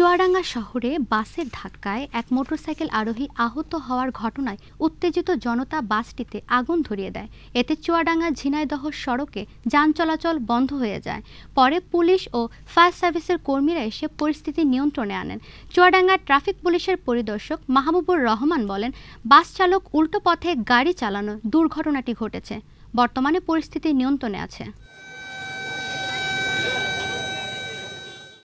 চুয়াডাঙ্গা শহরে বাসের ধাক্কায় এক মোটরসাইকেল আরোহী আহত হওয়ার ঘটনায় উত্তেজিত জনতা বাসটিতে আগুন ধরিয়ে দেয় এতে চুয়াডাঙ্গা ঝিনাইদহ সড়কে যান চলাচল বন্ধ হয়ে যায় পরে পুলিশ ও ফায়ার সার্ভিসের কর্মীরা এসে পরিস্থিতি নিয়ন্ত্রণে আনেন চুয়াডাঙ্গা ট্রাফিক পুলিশের পরিদর্শক মাহবুবুর রহমান বলেন বাস চালক উল্টো পথে গাড়ি চালানো দুর্ঘটনাটি ঘটেছে বর্তমানে পরিস্থিতি নিয়ন্ত্রণে আছে